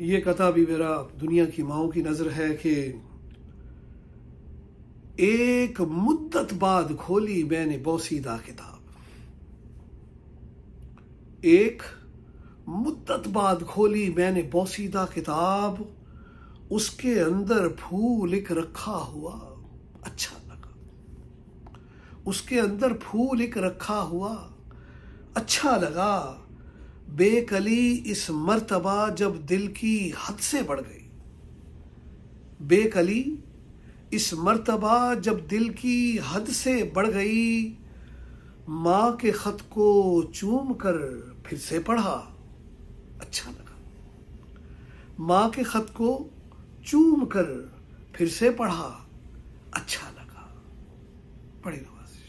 ये कथा भी मेरा दुनिया की माओ की नज़र है कि एक मुद्दत बाद खोली मैंने बौसीदा किताब एक मुद्दत बाद खोली मैंने बौसीदा किताब उसके अंदर फूल एक रखा हुआ अच्छा लगा उसके अंदर फूल एक रखा हुआ अच्छा लगा बेकली इस मर्तबा जब दिल की हद से बढ़ गई बेकली इस मर्तबा जब दिल की हद से बढ़ गई माँ के ख़त को चूम कर फिर से पढ़ा अच्छा लगा माँ के ख़त को चूम कर फिर से पढ़ा अच्छा लगा बड़ी नवाजिश